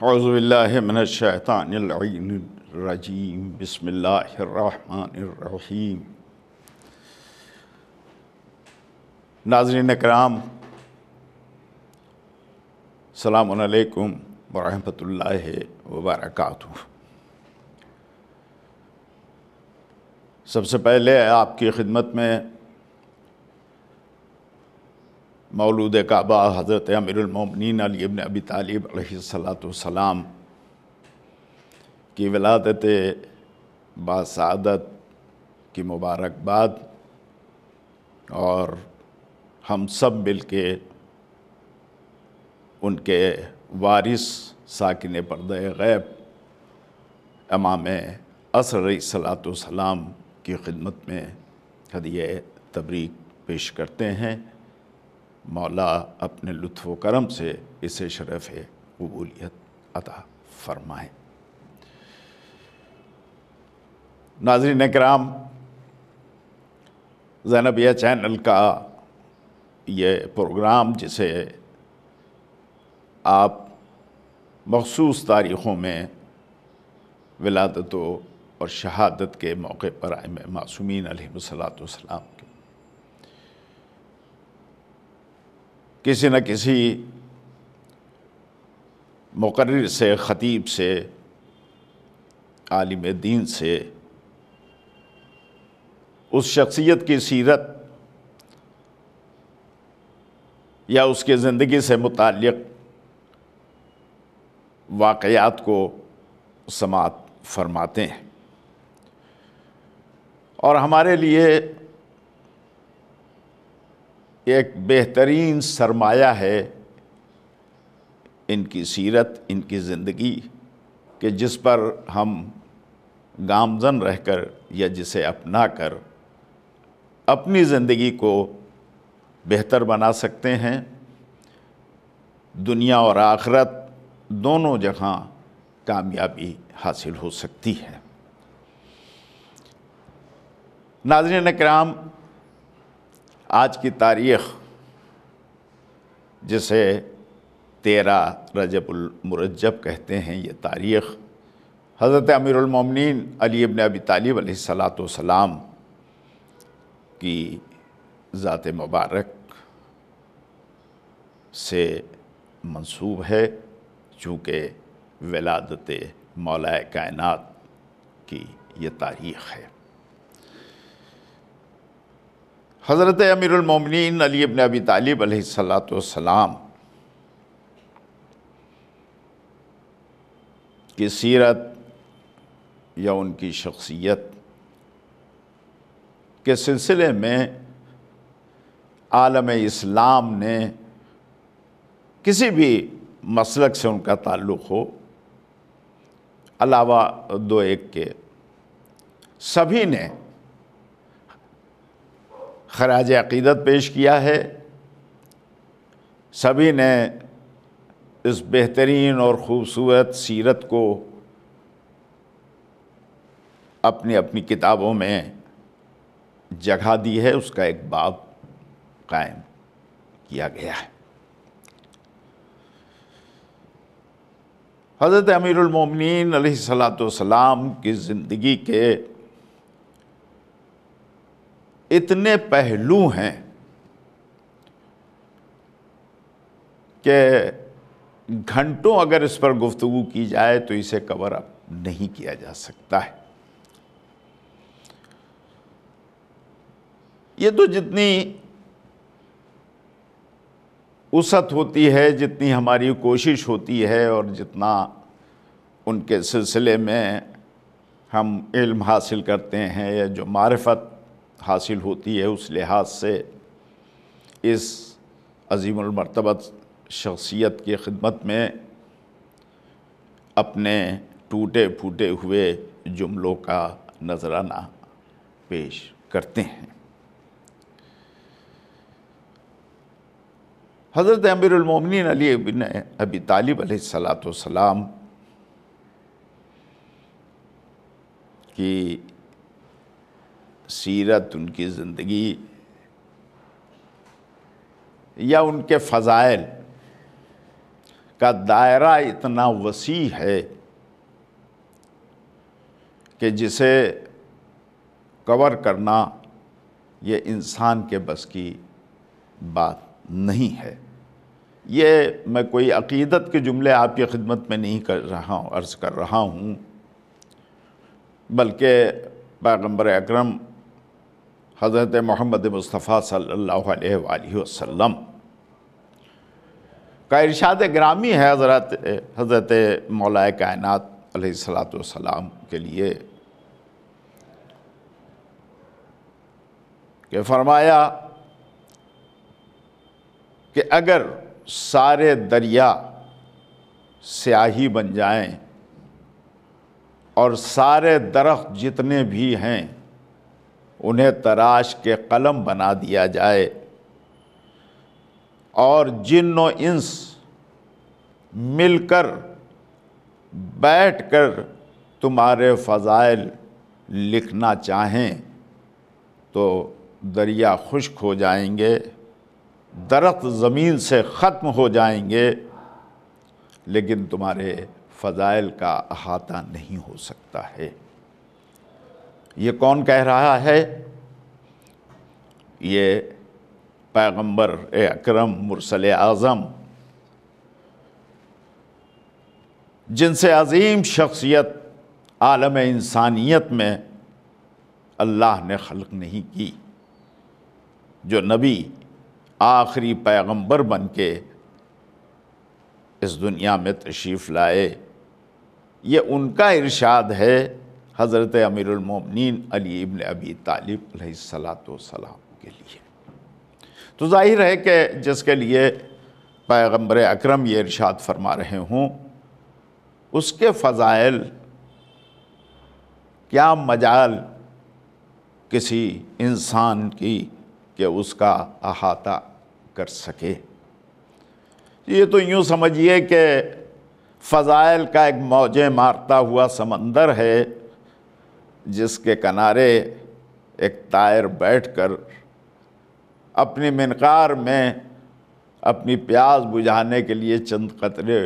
हौज़बिल्लाशैतानरजीम बसमीम नाजरीन कराम सलामकुम वरहमल वबरक सबसे पहले आपकी ख़िदमत में मौलूद काबा हज़रत अमीरमिन अली अबी तालिब सलाम की वलादत बासादत की मुबारकबाद और हम सब मिल के उनके वारिस साकिन पर्द गैब इमाम असर सलाम की खिदमत में हदय तबरीक पेश करते हैं मौला अपने लुत्फ़ करम से इसे शरफ़ कबूलियत अता फरमाएँ नाजरीन कराम जैनबिया चैनल का ये प्रोग्राम जिसे आप मखसूस तारीख़ों में विलादतों और शहादत के मौके पर आए मासूमिन अलहमसलाम किसी न किसी मुकर से ख़तीब से आलिम दीन से उस शख्सियत की सीरत या उसके ज़िंदगी से मुतक़ वाक़ात को समात फरमाते हैं और हमारे लिए एक बेहतरीन सरमाया है इनकी सीरत इनकी ज़िंदगी कि जिस पर हम गामजन रहकर या जिसे अपना कर अपनी ज़िंदगी को बेहतर बना सकते हैं दुनिया और आखरत दोनों जगह कामयाबी हासिल हो सकती है नाजरन कराम आज की तारीख जिसे तेरह रजबुलमरजब कहते हैं ये तारीख़ हज़रत अमीरमिन अली अबन अबी तालिब सलाम की ज़ात मुबारक से मंसूब है चूँकि विलादत मौलाए कायनात की ये तारीख़ है हज़रत अमीरमिन अली अबन अबी तालिब सलाम की सीरत या उनकी शख्सियत के सिलसिले में आलम इस्लाम ने किसी भी मसलक से उनका ताल्लुक़ हो अलावा दो एक के सभी ने खराज अकीदत पेश किया है सभी ने इस बेहतरीन और ख़ूबसूरत सीरत को अपनी अपनी किताबों में जगह दी है उसका एक बाब कायम किया गया है हज़रत अमीरमिन सलाम की ज़िंदगी के इतने पहलू हैं कि घंटों अगर इस पर गुफ्तु की जाए तो इसे कवर अप नहीं किया जा सकता है ये तो जितनी उसत होती है जितनी हमारी कोशिश होती है और जितना उनके सिलसिले में हम इल्म हासिल करते हैं या जो मारफत हासिल होती है उस लिहाज से इस अजीमरतबत शख्सियत की खिदमत में अपने टूटे फूटे हुए जुमलों का नजराना पेश करते हैं हज़रत अमीरमिन अली बिन अबी तालिब सलाम की सीरत उनकी ज़िंदगी या उनके फ़ज़ाइल का दायरा इतना वसी है कि जिसे कवर करना ये इंसान के बस की बात नहीं है ये मैं कोई अकीदत के जुमले आपकी खिदमत में नहीं कर रहा हूँ अर्ज़ कर रहा हूँ बल्कि पैगम्बर अक्रम हज़रत मोहम्मद मुस्तफ़ा सल्लल्लाहु अलैहि वसल्लम का इरशाद ग्रामी है हज़रत हज़रत मौला कायनात सलाम के लिए कि फरमाया कि अगर सारे दरिया स्याही बन जाएं और सारे दरख्त जितने भी हैं उन्हें तराश के कलम बना दिया जाए और जिन इंस मिलकर बैठकर तुम्हारे फ़ज़ाइल लिखना चाहें तो दरिया खुश्क हो जाएंगे दरख्त ज़मीन से ख़त्म हो जाएंगे लेकिन तुम्हारे फ़ज़ाइल का अहाता नहीं हो सकता है ये कौन कह रहा है ये पैगंबर अक्रम मुरसल आज़म जिनसे अजीम शख्सियत आलम इंसानियत में अल्लाह ने खलक नहीं की जो नबी आखिरी पैगंबर बन के इस दुनिया में तशरीफ़ लाए ये उनका इरशाद है हज़रत अमीरमिन अली इबन अबी तालिब सलाम के लिए तो ज़ाहिर है कि जिसके लिए पैगम्बर अक्रम ये इर्शाद फरमा रहे हों उसके फ़ज़ाइल क्या मजाल किसी इंसान की कि उसका अहाता कर सके ये तो यूँ समझिए कि फ़ज़ाइल का एक मौज मारता हुआ समंदर है जिसके किनारे एक तायर बैठकर अपनी मिनकार में अपनी प्यास बुझाने के लिए चंद कतरे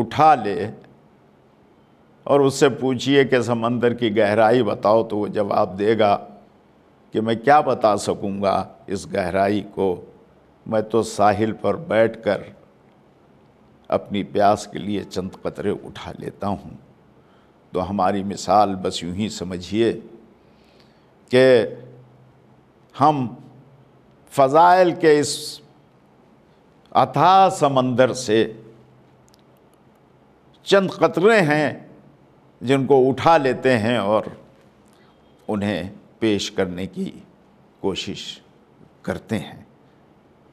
उठा ले और उससे पूछिए कि समंदर की गहराई बताओ तो वो जवाब देगा कि मैं क्या बता सकूँगा इस गहराई को मैं तो साहिल पर बैठकर अपनी प्यास के लिए चंद कतरे उठा लेता हूँ तो हमारी मिसाल बस यूं ही समझिए कि हम फ़ज़ाइल के इस अथा समंदर से चंद कतरे हैं जिनको उठा लेते हैं और उन्हें पेश करने की कोशिश करते हैं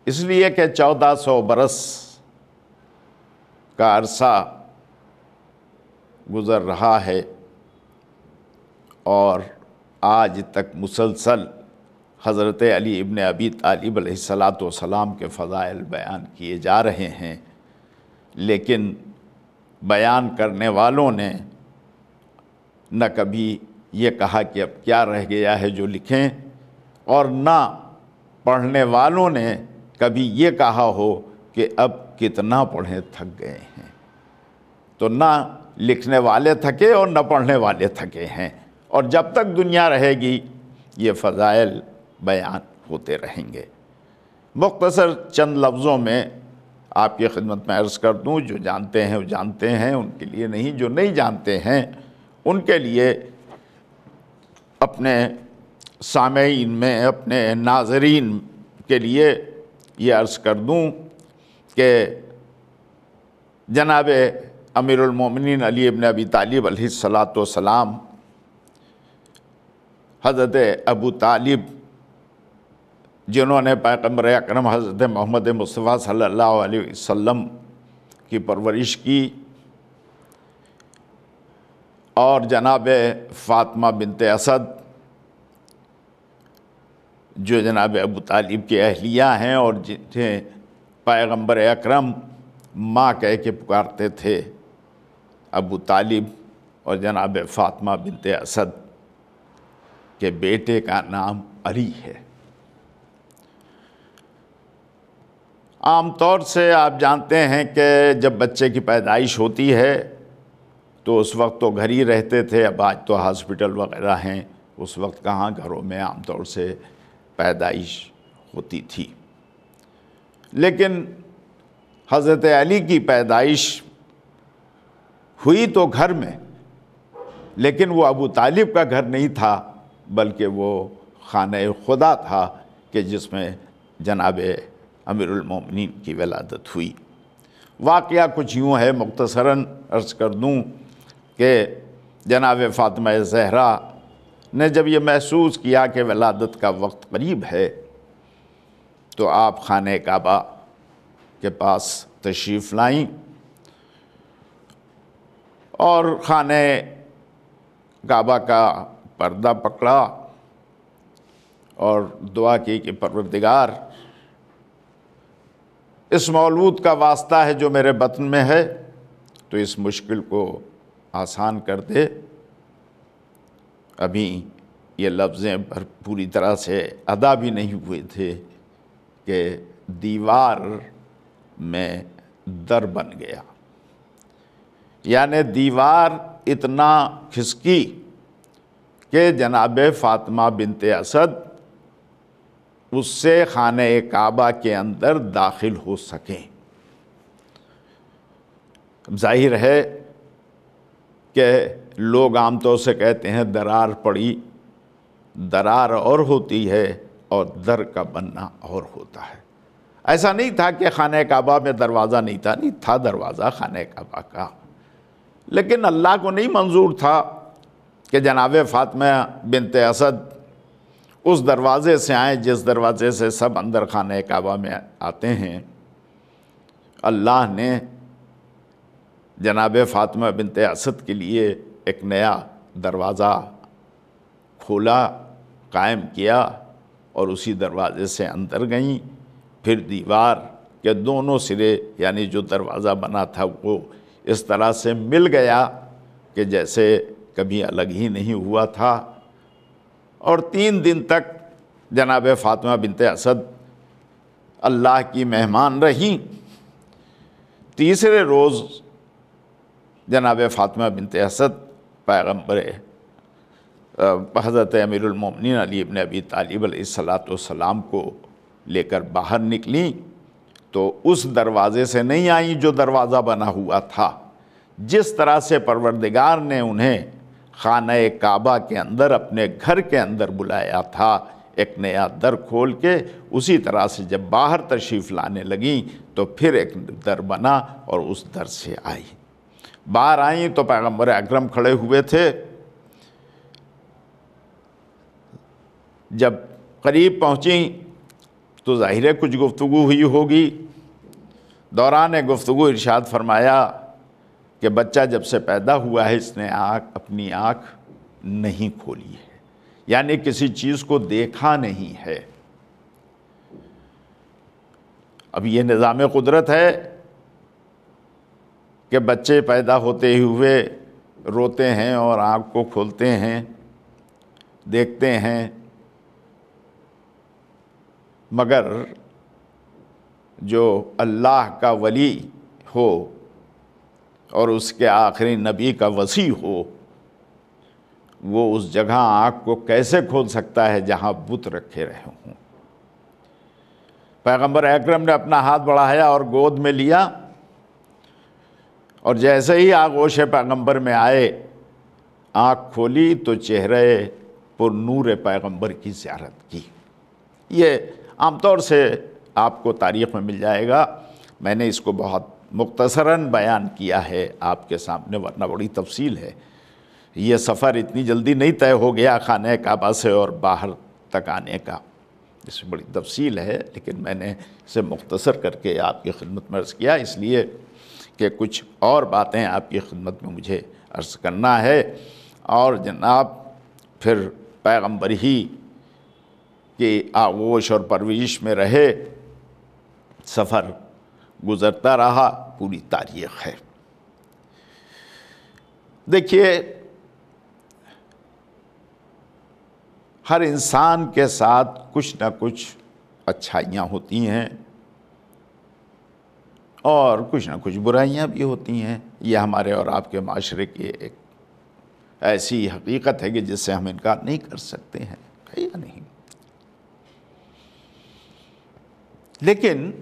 इसलिए कि चौदह सौ बरस का अरसा गुज़र रहा है और आज तक मुसलसल हज़रत अली इब्न अबी तालिब सलाम के फ़ज़ाइल बयान किए जा रहे हैं लेकिन बयान करने वालों ने न कभी ये कहा कि अब क्या रह गया है जो लिखें और ना पढ़ने वालों ने कभी ये कहा हो कि अब कितना पढ़ें थक गए हैं तो ना लिखने वाले थके और न पढ़ने वाले थके हैं और जब तक दुनिया रहेगी ये फ़ज़ाइल बयान होते रहेंगे मुख्तसर चंद लफ्ज़ों में आपकी खिदमत में अर्ज़ कर दूँ जो जानते हैं वो जानते हैं उनके लिए नहीं जो नहीं जानते हैं उनके लिए अपने सामीन में अपने नाजरीन के लिए ये अर्ज़ कर दूँ कि जनाब अमीरमिन अली इबन अबी तालिब सलाम हज़रत अबू तालिब जिन्होंने पैगम्बर अक्रम हज़रत मोहम्मद मुस्तफ़ा अलैहि वसल्लम की परवरिश की और जनाब फ़ातिमा बिनते असद जो जनाब अबू तालिब की अहलिया हैं और जिन्हें पैगम्बर अक्रम माँ कह के पुकारते थे अबू तालिब और जनाब फातमा बिनत असद के बेटे का नाम अली है आम तौर से आप जानते हैं कि जब बच्चे की पैदाइश होती है तो उस वक्त तो घर ही रहते थे अब आज तो हॉस्पिटल वगैरह हैं उस वक्त कहाँ घरों में आम तौर से पैदाइश होती थी लेकिन हज़रत अली की पैदाइश हुई तो घर में लेकिन वो अबू तालिब का घर नहीं था बल्कि वो खान खुदा था कि जिसमें जनाब अमीरमिन की वलादत हुई वाक़ कुछ यूँ है मुख्तसरा अर्ज़ कर दूँ कि जनाब फ़ातिमा जहरा ने जब यह महसूस किया कि वलादत का वक्त करीब है तो आप खान काबा के पास तशरीफ़ लाई और खान काबा का पर्दा पकड़ा और दुआ की कि परवरदिगार इस मौलूद का वास्ता है जो मेरे बतन में है तो इस मुश्किल को आसान कर दे अभी ये लफ्ज़ें पर पूरी तरह से अदा भी नहीं हुए थे कि दीवार में दर बन गया यानि दीवार इतना खिसकी कि जनाब फातिमा बिनते असद उससे ख़ान काबा के अंदर दाखिल हो सकें जाहिर है कि लोग आमतौर से कहते हैं दरार पड़ी दरार और होती है और दर का बनना और होता है ऐसा नहीं था कि खान काबा में दरवाज़ा नहीं था नहीं था दरवाज़ा खान काबा का लेकिन अल्लाह को नहीं मंजूर था कि जनाब फ़ातमा बिनते असद उस दरवाज़े से आए जिस दरवाज़े से सब अंदर खाने काबा में आते हैं अल्लाह ने जनाब फ़ातिमा बिनते असद के लिए एक नया दरवाज़ा खोला कायम किया और उसी दरवाज़े से अंदर गईं फिर दीवार के दोनों सिरे यानी जो दरवाज़ा बना था वो इस तरह से मिल गया कि जैसे कभी अलग ही नहीं हुआ था और तीन दिन तक जनाब फातिमा बिनत असद अल्लाह की मेहमान रहीं तीसरे रोज़ जनाब फातिमा बिनत असद पैगम्बर हज़रत अमीरमिन अली इबन अबी तालिब को लेकर बाहर निकलीं तो उस दरवाज़े से नहीं आई जो दरवाज़ा बना हुआ था जिस तरह से परवरदिगार ने उन्हें खान काबा के अंदर अपने घर के अंदर बुलाया था एक नया दर खोल के उसी तरह से जब बाहर तशरीफ़ लाने लगी तो फिर एक दर बना और उस दर से आई बाहर आई तो पैगम्बर अक्रम खड़े हुए थे जब करीब पहुंची तो ज़ाहिर है कुछ गुफ्तु हुई होगी दौरान गुफ्तु इरशाद फरमाया कि बच्चा जब से पैदा हुआ है इसने आँख अपनी आँख नहीं खोली है यानी किसी चीज़ को देखा नहीं है अब ये निज़ाम कुदरत है कि बच्चे पैदा होते हुए रोते हैं और आँख को खोलते हैं देखते हैं मगर जो अल्लाह का वली हो और उसके आखिरी नबी का वसी हो वो उस जगह आँख को कैसे खोल सकता है जहाँ बुत रखे रहे हों पैगंबर अक्रम ने अपना हाथ बढ़ाया और गोद में लिया और जैसे ही आगोश पैगंबर में आए आँख खोली तो चेहरे पर नूर पैगंबर की ज्यारत की ये आमतौर से आपको तारीख़ में मिल जाएगा मैंने इसको बहुत मुख्तसरा बयान किया है आपके सामने वरना बड़ी तफसील है ये सफ़र इतनी जल्दी नहीं तय हो गया खाने काबा से और बाहर तक आने का इसमें बड़ी तफसील है लेकिन मैंने इसे मुख्तसर करके आपकी खिदमत में अर्ज़ किया इसलिए कि कुछ और बातें आपकी खिदमत में मुझे अर्ज़ करना है और जनाब फिर पैगम्बर ही के आगोश और परविश में रहे सफ़र गुज़रता रहा पूरी तारीख है देखिए हर इंसान के साथ कुछ ना कुछ अच्छाइयाँ होती हैं और कुछ ना कुछ बुराइयाँ भी होती हैं यह हमारे और आपके माशरे की एक ऐसी हकीकत है कि जिससे हम इनकार नहीं कर सकते हैं या नहीं लेकिन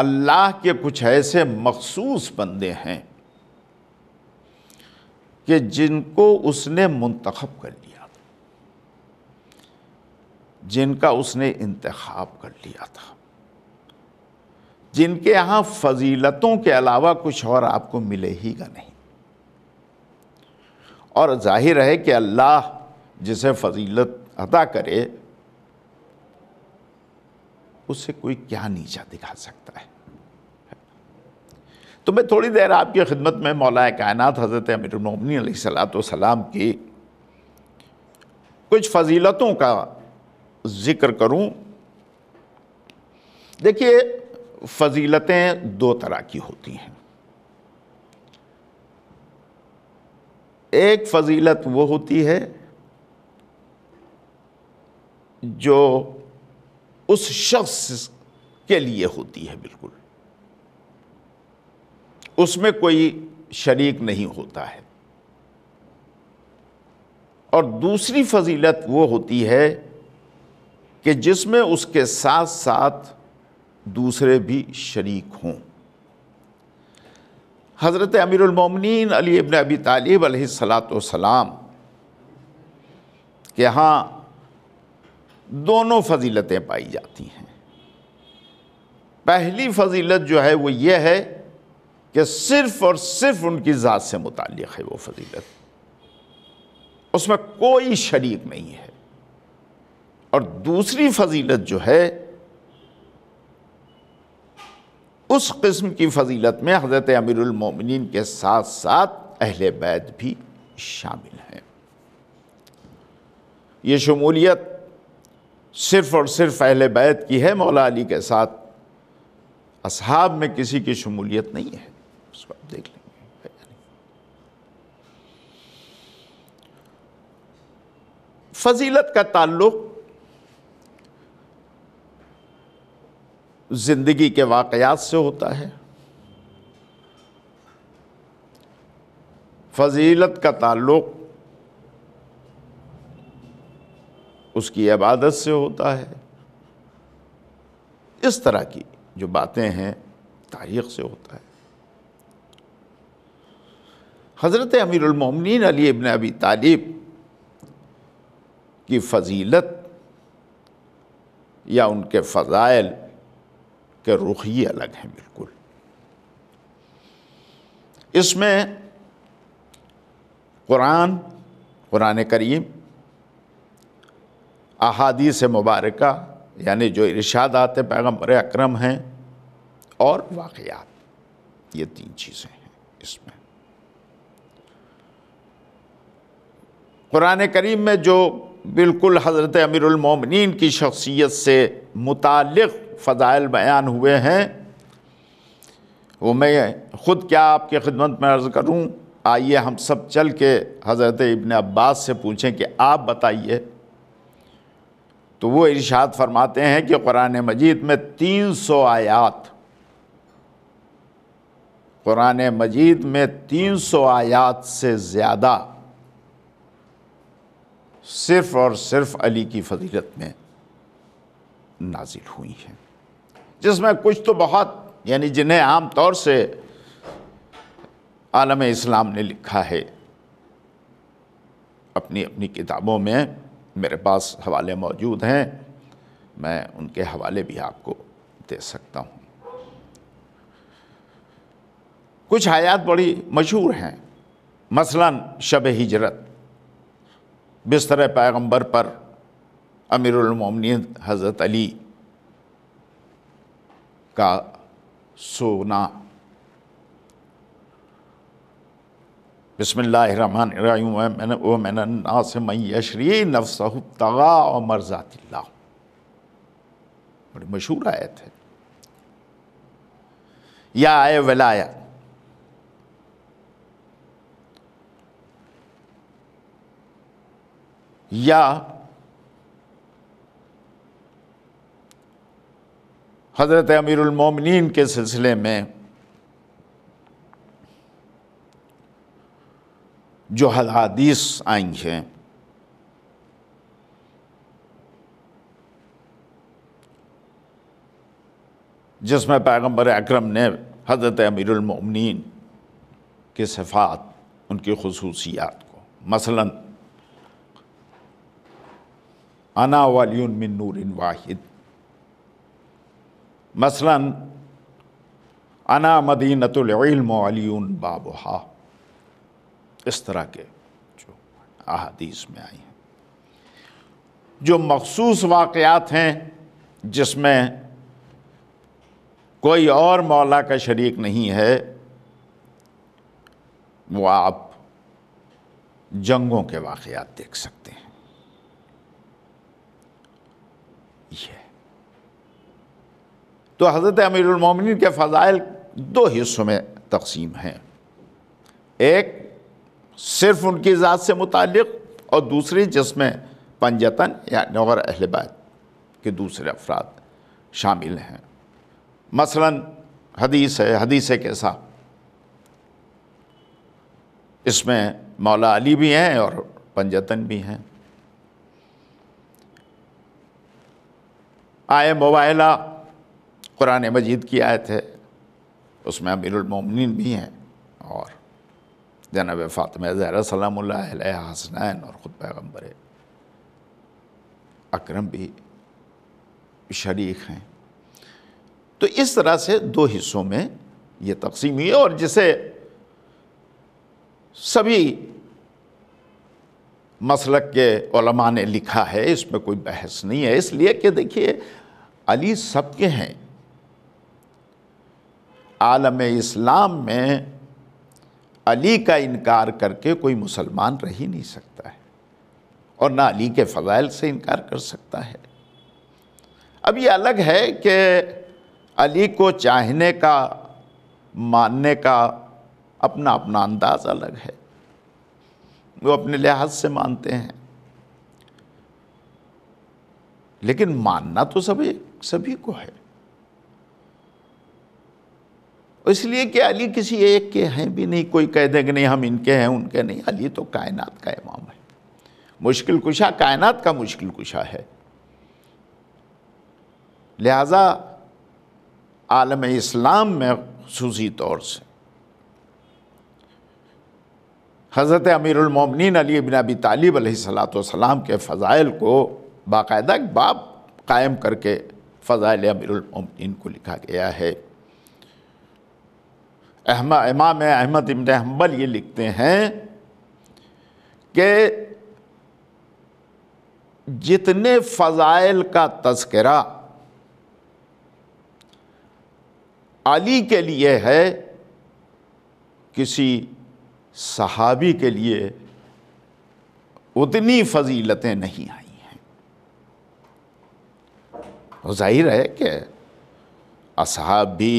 अल्लाह के कुछ ऐसे मखसूस बंदे हैं कि जिनको उसने मंतखब कर लिया जिनका उसने इंतखब कर लिया था जिनके यहाँ फजीलतों के अलावा कुछ और आपको मिले का नहीं और जाहिर है कि अल्लाह जिसे फजीलत अदा करे उससे कोई क्या नीचा दिखा सकता है तो मैं थोड़ी देर आपकी खिदमत में मौलाए कायनात हज़रत अमीरमिन सलाम की कुछ फजीलतों का ज़िक्र करूं देखिए फजीलतें दो तरह की होती हैं एक फजीलत वो होती है जो उस शख्स के लिए होती है बिल्कुल उसमें कोई शरीक नहीं होता है और दूसरी फजीलत वो होती है कि जिसमें उसके साथ साथ दूसरे भी शरीक हों हज़रत अमीरमिन अली इबन अबी तालिब सलाम के यहाँ दोनों फजीलतें पाई जाती हैं पहली फजीलत जो है वो ये है कि सिर्फ़ और सिर्फ उनकी ज़ात से मुतक़ है वो फजीलत उसमें कोई शरीक नहीं है और दूसरी फजीलत जो है उस किस्म की फजीलत में हज़रत अमीरमिन के साथ साथ अहल बैत भी शामिल हैं ये शमूलियत सिर्फ़ और सिर्फ अहल बैत की है मौला अली के साथ असहाब में किसी की शमूलियत नहीं है उसको आप देख लेंगे फजीलत का ताल्लुक ज़िंदगी के वाक़यात से होता है फजीलत का ताल्लुक़ उसकी इबादत से होता है इस तरह की जो बातें हैं तारीख से होता है हज़रत अमीरमिन अली इबन अबी तालिब की फजीलत या उनके फ़ज़ाइल के रुख ही अलग हैं बिल्कुल इसमें कुरान कुरान करीम से मुबारक यानी जो इर्शादात पैगम्बर अक्रम हैं और वाक़ात ये तीन चीज़ें हैं इसमें क़ुरान करीम में जो बिल्कुल हज़रत अमीरमिन की शख्सियत से मुतल फ़जाइल बयान हुए हैं वो मैं ख़ुद क्या आपकी खिदमत में अर्ज़ करूँ आइए हम सब चल के हज़रत इबन अब्बास से पूछें कि आप बताइए तो वो इर्शाद फरमाते हैं कि कुरान मजीद में तीन सौ आयात कुरान मजीद में तीन सौ आयात से ज़्यादा सिर्फ़ और सिर्फ अली की फजीलत में नाजिल हुई हैं जिसमें कुछ तो बहुत यानी जिन्हें आम तौर से आलम इस्लाम ने लिखा है अपनी अपनी किताबों में मेरे पास हवाले मौजूद हैं मैं उनके हवाले भी आपको दे सकता हूँ कुछ आयात बड़ी मशहूर हैं मसलन शब हिजरत बिस्तर पैगंबर पर अमीरमिन हज़रत अली का सोना بسم الله الرحمن الرحيم ومن الناس من يشري نفسه ابتغاء مرضات الله बड़ी मशहूर ہے يا या आय يا حضرت امیر المومنین کے سلسلے میں जो हदीस आई हैं जिसमें पैगम्बर अक्रम ने हज़रत अमीरमिन के सफ़ात उनकी खसूसियात को मसला अना वाली मिन इन वाहिद मसला अना मदीनतुल वाली इस तरह के जो अहादीस में आई हैं जो मखसूस वाक़ात हैं जिसमें कोई और मौला का शरीक नहीं है वो आप जंगों के वाक़ात देख सकते हैं ये तो हज़रत अमीरमिन के फ़ज़ाइल दो हिस्सों में तकसीम हैं एक सिर्फ उनकी ज़ात से मुतक़ और दूसरी जिसमें पंजतन या नगर अहलबाद के दूसरे अफराद शामिल हैं मसलन हदीस है हदीस कैसा इसमें मौला अली भी हैं और पंजतन भी हैं आए मोबाइला कुरान मजीद की आयत है उसमें अमीरमिन भी हैं और जनाब फ़ातिमा ज़हरा सलाम हसनैन और ख़ुद पैगम्बर अक्रम भी शरीक हैं तो इस तरह से दो हिस्सों में ये तकसीम हुई है और जिसे सभी मसलक के ओलमा ने लिखा है इसमें कोई बहस नहीं है इसलिए कि देखिए अली सबके हैं आलम इस्लाम में अली का इनकार करके कोई मुसलमान रह ही नहीं सकता है और ना अली के फ़जाइल से इनकार कर सकता है अब ये अलग है कि अली को चाहने का मानने का अपना अपना अंदाज़ अलग है वो अपने लिहाज से मानते हैं लेकिन मानना तो सभी सभी को है इसलिए कि अली किसी एक के हैं भी नहीं कोई कह दे कि नहीं हम इनके हैं उनके नहीं अली तो कायनात का इमाम है मुश्किल कुशा कायनात का मुश्किल कुशा है लिहाजा आलम इस्लाम में खूसी तौर से हज़रत अमीरमिन अली बिन अबी तालिब सलाम के फ़ज़ाइल को बाकायदा एक बाब कायम करके फ़ज़ाइल अमीरमिन को लिखा गया है इमाम अहमद इबन हम्बल ये लिखते हैं कि जितने फ़ज़ाइल का तस्करा अली के लिए है किसी सहाबी के लिए उतनी फजीलतें नहीं आई हैं जाहिर है कि असहाब भी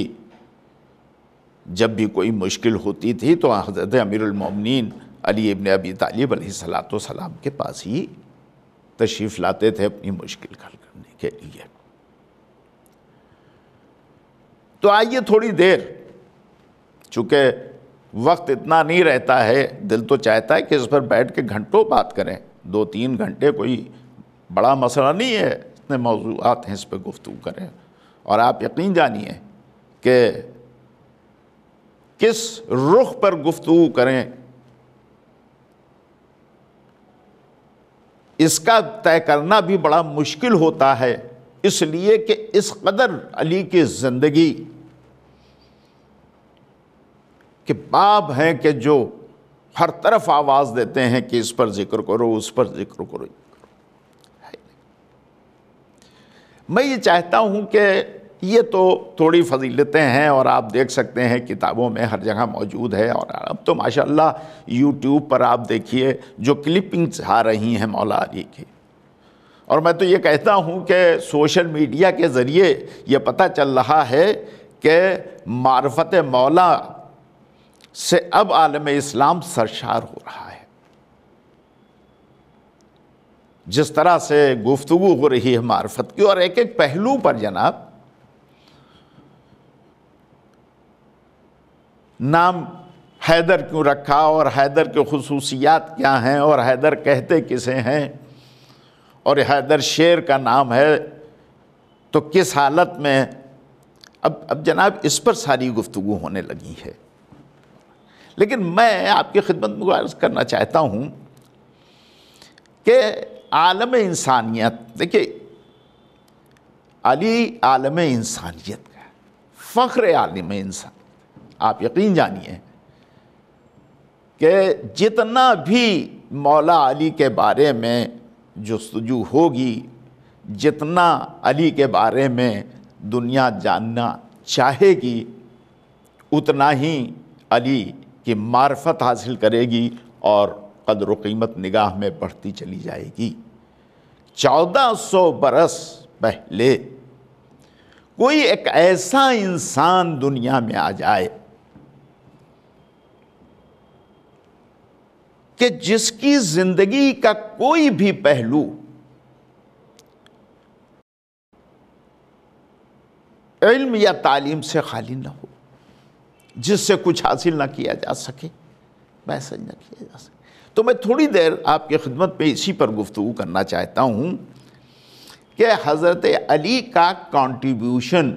जब भी कोई मुश्किल होती थी तो हज़रत अमीरमिन अली इबन अबी तालिब सलाम के पास ही तशरीफ़ लाते थे अपनी मुश्किल हल करने के लिए तो आइए थोड़ी देर चूँकि वक्त इतना नहीं रहता है दिल तो चाहता है कि इस पर बैठ के घंटों बात करें दो तीन घंटे कोई बड़ा मसला नहीं है इतने मौजूद हैं इस पर गुफ्तु करें और आप यकीन जानिए कि किस रुख पर गुफ्तु करें इसका तय करना भी बड़ा मुश्किल होता है इसलिए कि इस कदर अली की ज़िंदगी के बाब हैं कि जो हर तरफ आवाज़ देते हैं कि इस पर जिक्र करो उस पर जिक्र करो मैं ये चाहता हूं कि ये तो थोड़ी फजीलतें हैं और आप देख सकते हैं किताबों में हर जगह मौजूद है और अब तो माशाल्लाह यूट्यूब पर आप देखिए जो क्लिपिंग्स आ रही हैं मौला अली की और मैं तो ये कहता हूँ कि सोशल मीडिया के ज़रिए ये पता चल रहा है कि मार्फत मौला से अब आलम इस्लाम सरशार हो रहा है जिस तरह से गुफ्तु हो रही है मार्फत की और एक एक पहलू पर जनाब नाम हैदर क्यों रखा और हैदर के खसूसियात क्या हैं और हैदर कहते किसे हैं और हैदर शेर का नाम है तो किस हालत में अब अब जनाब इस पर सारी गुफ्तु होने लगी है लेकिन मैं आपकी खिदमत में करना चाहता हूँ कि आलम इंसानियत देखिए अली आलम इंसानियत का फ़ख्र आलम इंसान आप यकीन जानिए कि जितना भी मौला अली के बारे में जस्तजू होगी जितना अली के बारे में दुनिया जानना चाहेगी उतना ही अली की मार्फत हासिल करेगी और कदर कीमत निगाह में बढ़ती चली जाएगी चौदह सौ बरस पहले कोई एक ऐसा इंसान दुनिया में आ जाए कि जिसकी जिंदगी का कोई भी पहलू इल्म या तालीम से खाली ना हो जिससे कुछ हासिल ना किया जा सके मैसेज ना किया जा सके तो मैं थोड़ी देर आपकी खिदमत में इसी पर गुफ्तु करना चाहता हूं कि हज़रत अली का कंट्रीब्यूशन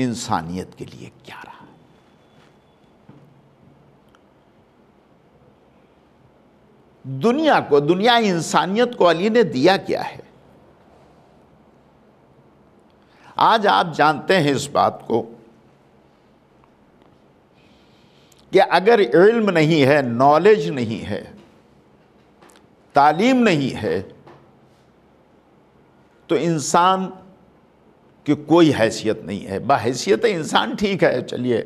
इंसानियत के लिए क्या रहा दुनिया को दुनिया इंसानियत को अली ने दिया क्या है आज आप जानते हैं इस बात को कि अगर इल्म नहीं है नॉलेज नहीं है तालीम नहीं है तो इंसान की कोई हैसियत नहीं है बहैसियत इंसान ठीक है चलिए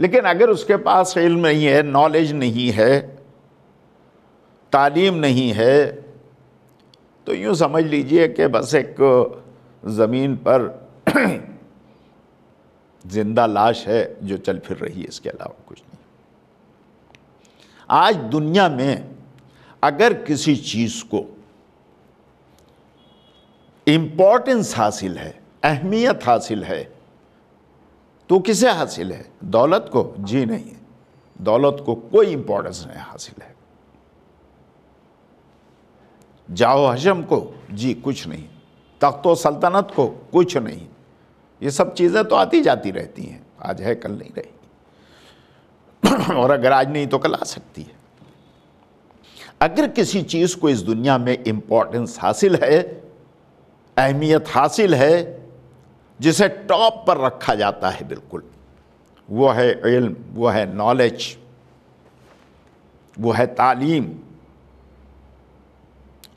लेकिन अगर उसके पास इल्म नहीं है नॉलेज नहीं है तालीम नहीं है तो यूँ समझ लीजिए कि बस एक ज़मीन पर ज़िंदा लाश है जो चल फिर रही है इसके अलावा कुछ नहीं आज दुनिया में अगर किसी चीज़ को इम्पोर्टेंस हासिल है अहमियत हासिल है तो किसे हासिल है दौलत को जी नहीं दौलत को कोई इंपॉर्टेंस नहीं हासिल है जाओ हजम को जी कुछ नहीं तख्तो सल्तनत को कुछ नहीं ये सब चीज़ें तो आती जाती रहती हैं आज है कल नहीं रहेगी और अगर आज नहीं तो कल आ सकती है अगर किसी चीज़ को इस दुनिया में इम्पोर्टेंस हासिल है अहमियत हासिल है जिसे टॉप पर रखा जाता है बिल्कुल वो है इल्म वो है नॉलेज वो है तालीम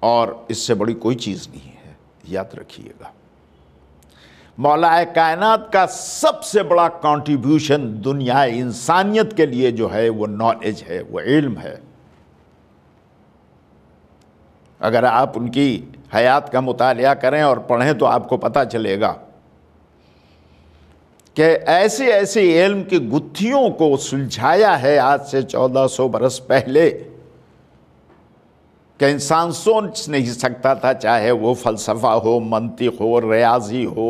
और इससे बड़ी कोई चीज़ नहीं है याद रखिएगा मौलाए कायनात का सबसे बड़ा कंट्रीब्यूशन दुनिया इंसानियत के लिए जो है वो नॉलेज है वो इल्म है अगर आप उनकी हयात का मुताल करें और पढ़ें तो आपको पता चलेगा कि ऐसे ऐसे इल्म की गुत्थियों को सुलझाया है आज से 1400 बरस पहले कि इंसान सोच नहीं सकता था चाहे वो फ़लसफ़ा हो मंतिक हो रियाजी हो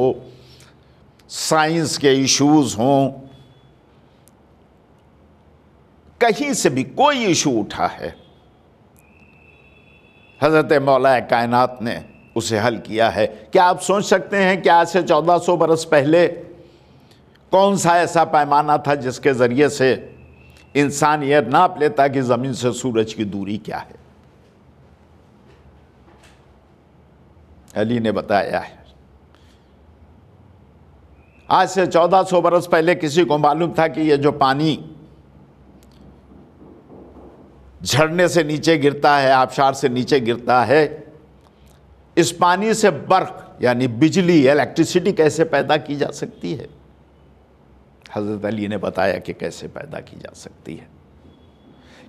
साइंस के इश्यूज़ हों कहीं से भी कोई इशू उठा है हज़रत मौला कायनात ने उसे हल किया है क्या आप सोच सकते हैं कि आज से 1400 बरस पहले कौन सा ऐसा पैमाना था जिसके ज़रिए से इंसान यह नाप लेता कि ज़मीन से सूरज की दूरी क्या है अली ने बताया है आज से 1400 बरस पहले किसी को मालूम था कि यह जो पानी झरने से नीचे गिरता है आबशार से नीचे गिरता है इस पानी से बर्फ यानी बिजली इलेक्ट्रिसिटी कैसे पैदा की जा सकती है हज़रत अली ने बताया कि कैसे पैदा की जा सकती है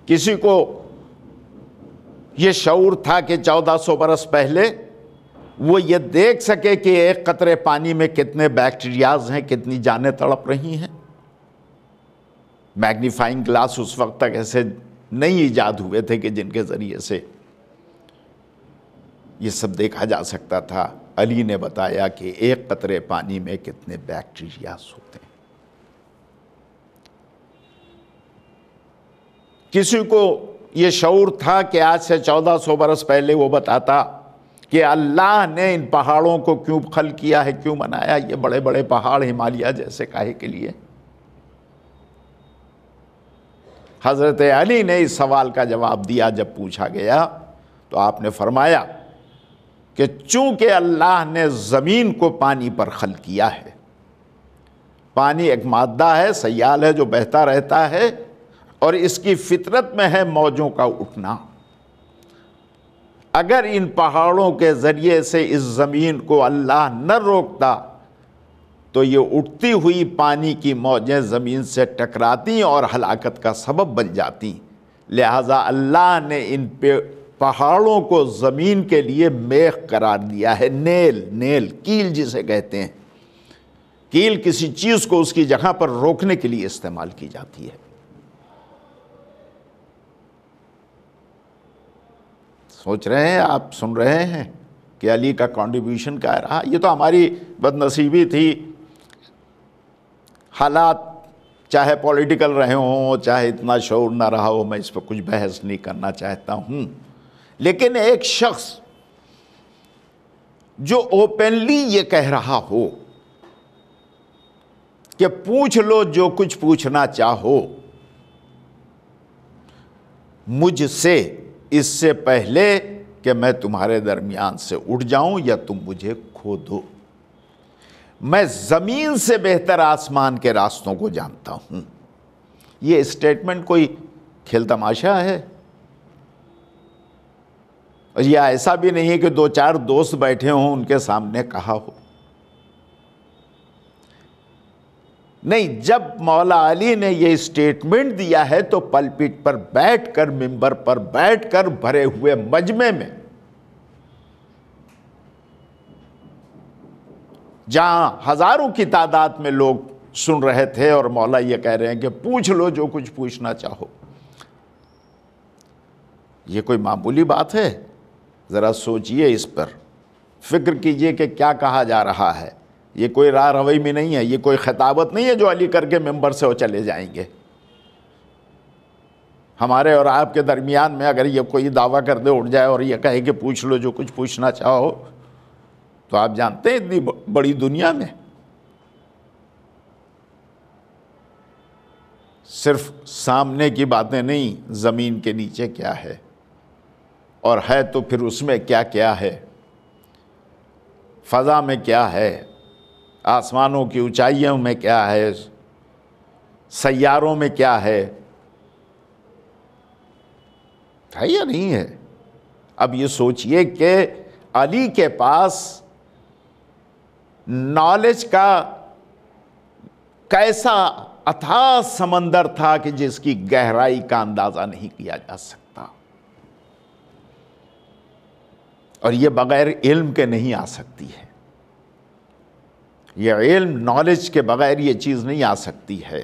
किसी को ये शूर था कि 1400 बरस पहले वो ये देख सके कि एक कतरे पानी में कितने बैक्टीरियाज हैं कितनी जानें तड़प रही हैं मैग्नीफाइंग ग्लास उस वक्त तक ऐसे नहीं ईजाद हुए थे कि जिनके ज़रिए से ये सब देखा जा सकता था अली ने बताया कि एक कतरे पानी में कितने बैक्टीरियाज होते हैं किसी को ये शौर था कि आज से 1400 बरस पहले वो बताता कि अल्लाह ने इन पहाड़ों को क्यों खल किया है क्यों बनाया ये बड़े बड़े पहाड़ हिमालय जैसे काहे के लिए हज़रत अली ने इस सवाल का जवाब दिया जब पूछा गया तो आपने फरमाया कि चूंकि अल्लाह ने ज़मीन को पानी पर खल किया है पानी एक मादा है सयाल है जो बहता रहता है और इसकी फितरत में है मौजों का उठना अगर इन पहाड़ों के ज़रिए से इस ज़मीन को अल्लाह न रोकता तो ये उठती हुई पानी की मौजें ज़मीन से टकराती और हलाकत का सबब बन जाती लिहाजा अल्लाह ने इन पे पहाड़ों को ज़मीन के लिए मेख करार दिया है नेल नेल कील जिसे कहते हैं कील किसी चीज़ को उसकी जगह पर रोकने के लिए इस्तेमाल की जाती है सोच रहे हैं आप सुन रहे हैं कि अली का कंट्रीब्यूशन क्या रहा ये तो हमारी बदनसीबी थी हालात चाहे पॉलिटिकल रहे हों चाहे इतना शोर ना रहा हो मैं इस पर कुछ बहस नहीं करना चाहता हूँ लेकिन एक शख्स जो ओपनली ये कह रहा हो कि पूछ लो जो कुछ पूछना चाहो मुझसे इससे पहले कि मैं तुम्हारे दरमियान से उठ जाऊं या तुम मुझे खो दो मैं ज़मीन से बेहतर आसमान के रास्तों को जानता हूं यह स्टेटमेंट कोई खेल तमाशा है और यह ऐसा भी नहीं है कि दो चार दोस्त बैठे हों उनके सामने कहा हो नहीं जब मौला अली ने ये स्टेटमेंट दिया है तो पलपिट पर बैठकर मिंबर पर बैठकर भरे हुए मजमे में जहां हजारों की तादाद में लोग सुन रहे थे और मौला ये कह रहे हैं कि पूछ लो जो कुछ पूछना चाहो ये कोई मामूली बात है ज़रा सोचिए इस पर फिक्र कीजिए कि क्या कहा जा रहा है ये कोई राह रवई में नहीं है ये कोई खिताबत नहीं है जो अली करके मेंबर से वो चले जाएंगे हमारे और आपके दरमियान में अगर ये कोई दावा कर दे उठ जाए और ये कहे कि पूछ लो जो कुछ पूछना चाहो तो आप जानते हैं इतनी बड़ी दुनिया में सिर्फ सामने की बातें नहीं ज़मीन के नीचे क्या है और है तो फिर उसमें क्या क्या है फ़ज़ा में क्या है आसमानों की ऊंचाइयों में क्या है सैारों में क्या है है या नहीं है अब ये सोचिए कि अली के पास नॉलेज का कैसा अथा समंदर था कि जिसकी गहराई का अंदाज़ा नहीं किया जा सकता और ये बग़ैर इल्म के नहीं आ सकती है ये इल्म नॉलेज के बगैर ये चीज़ नहीं आ सकती है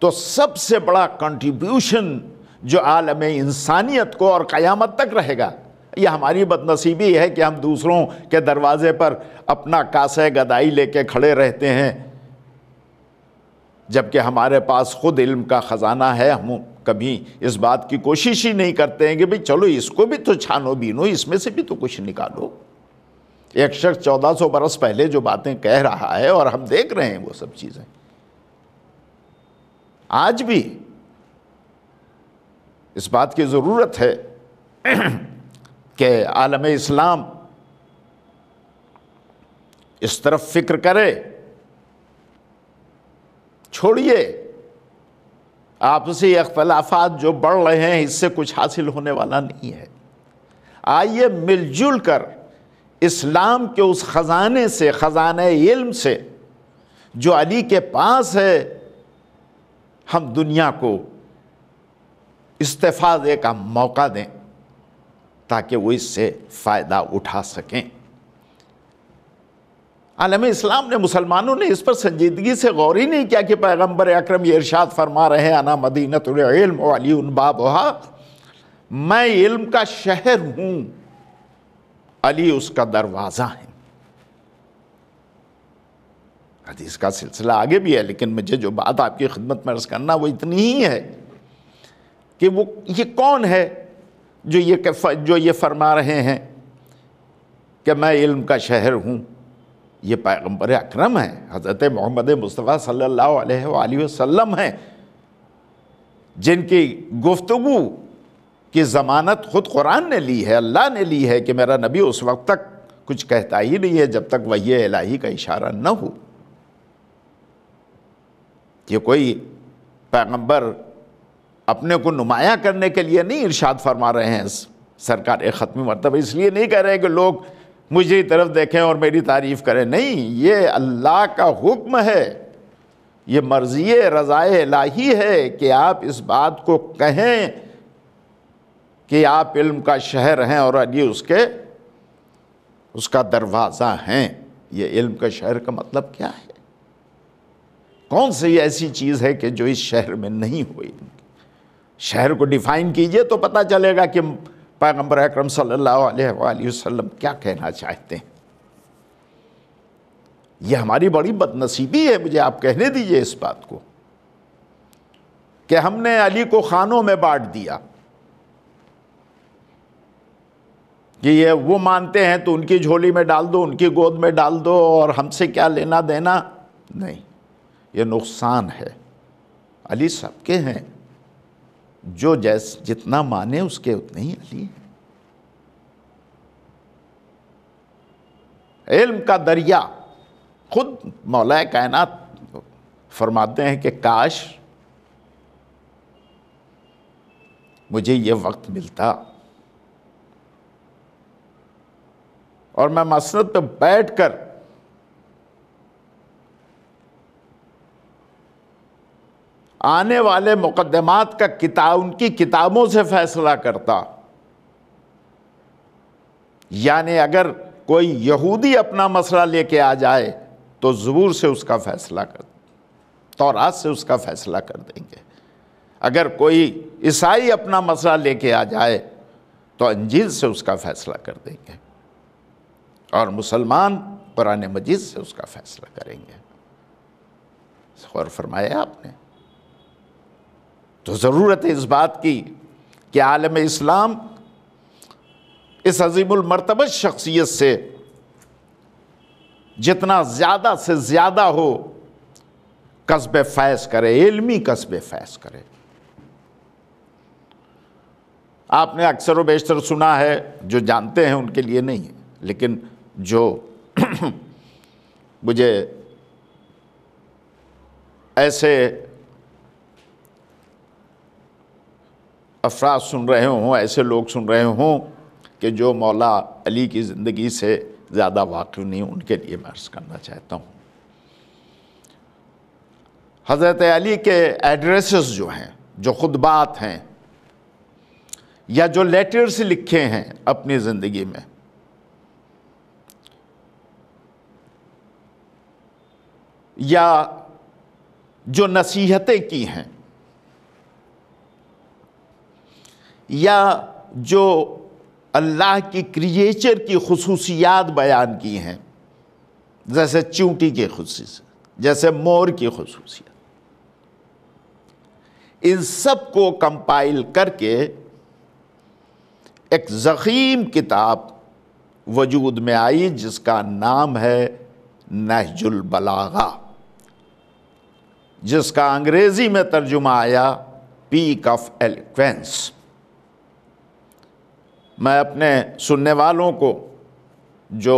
तो सबसे बड़ा कंट्रीब्यूशन जो आलम इंसानियत को और क़यामत तक रहेगा यह हमारी बदनसीबी है कि हम दूसरों के दरवाज़े पर अपना कासे गदाई लेके खड़े रहते हैं जबकि हमारे पास ख़ुद इल्म का ख़जाना है हम कभी इस बात की कोशिश ही नहीं करते हैं कि भाई चलो इसको भी तो छानो बीनो इसमें से भी तो कुछ निकालो एक शख्स चौदह सौ बरस पहले जो बातें कह रहा है और हम देख रहे हैं वो सब चीज़ें आज भी इस बात की ज़रूरत है कि आलम इस्लाम इस तरफ फिक्र करे छोड़िए आपसी अख्तलाफात जो बढ़ रहे हैं इससे कुछ हासिल होने वाला नहीं है आइए मिलजुल कर इस्लाम के उस ख़जाने से ख़जान इल्म से जो अली के पास है हम दुनिया को इस्तीफ़ादे का मौका दें ताकि वो इससे फ़ायदा उठा सकें आलम इस्लाम ने मुसलमानों ने इस पर संजीदगी से गौर ही नहीं किया कि पैगम्बर अक्रम ये इर्शाद फरमा रहे हैं अना मदीनतम अली उन बाबा मैं इल्म का शहर हूँ अली उसका दरवाज़ा है हदीस का सिलसिला आगे भी है लेकिन मुझे जो बात आपकी खिदमत में अर्ज करना वो इतनी ही है कि वो ये कौन है जो ये जो ये फरमा रहे हैं कि मैं इल्म का शहर हूँ ये पैगम्बर अक्रम है हज़रत मोहम्मद मुस्तफ़ा सल्लल्लाहु अलैहि वसल्लम हैं जिनकी गुफ्तगु कि ज़मानत ख़ुद कुरान ने ली है अल्लाह ने ली है कि मेरा नबी उस वक्त तक कुछ कहता ही नहीं है जब तक वही इलाही का इशारा न हो ये कोई पैगंबर अपने को नुमाया करने के लिए नहीं इरशाद फरमा रहे हैं सरकार एक खत्म मरतब इसलिए नहीं कह रहे कि लोग मुझे तरफ देखें और मेरी तारीफ़ करें नहीं ये अल्लाह का हुक्म है ये मर्ज़ी रज़ाए इलाही है कि आप इस बात को कहें कि आप इल्म का शहर हैं और अली उसके उसका दरवाज़ा हैं ये इल्म का शहर का मतलब क्या है कौन सी ऐसी चीज़ है कि जो इस शहर में नहीं हुई शहर को डिफ़ाइन कीजिए तो पता चलेगा कि पैगम्बर अक्रम सल्लाम क्या कहना चाहते हैं यह हमारी बड़ी बदनसीबी है मुझे आप कहने दीजिए इस बात को कि हमने अली को खानों में बांट दिया कि ये वो मानते हैं तो उनकी झोली में डाल दो उनकी गोद में डाल दो और हमसे क्या लेना देना नहीं ये नुकसान है अली सबके हैं जो जैस जितना माने उसके उतने ही अली इल्म का दरिया खुद मौलाए कायनात फरमाते हैं कि काश मुझे ये वक्त मिलता और मैं मसनत पर बैठ कर आने वाले मुकदमात का किताब उनकी किताबों से फैसला करता यानी अगर कोई यहूदी अपना मसला लेके आ जाए तो ज़बूर से उसका फैसला कर तौरात से उसका फैसला कर देंगे अगर कोई ईसाई अपना मसला लेके आ जाए तो अंजील से उसका फैसला कर देंगे और मुसलमान कुरान मजीद से उसका फैसला करेंगे गौर फरमाया आपने तो ज़रूरत है इस बात की कि आलम इस्लाम इस अजीमरतबत शख्सियत से जितना ज़्यादा से ज़्यादा हो कस्ब फैस करे इलमी कस्ब फैस करे आपने अक्सर व बेशतर सुना है जो जानते हैं उनके लिए नहीं है लेकिन जो मुझे ऐसे अफराज सुन रहे हों ऐसे लोग सुन रहे हों कि जो मौला अली की ज़िंदगी से ज़्यादा वाकफ नहीं उनके लिए मैं अर्ज़ करना चाहता हूँ हज़रत अली के एड्रेसेस जो हैं जो खुदबात हैं या जो लेटर्स लिखे हैं अपनी ज़िंदगी में या जो नसीहतें की हैं या जो अल्लाह की क्रिएचर की खसूसियात बयान की हैं जैसे चूंटी की खसूस जैसे मोर की खसूसियत इन सब को कंपाइल करके एक ज़ख़ीम किताब वजूद में आई जिसका नाम है नहजुल बलागा जिसका अंग्रेज़ी में तर्जुमा आया पीक ऑफ एलिक्वेंस मैं अपने सुनने वालों को जो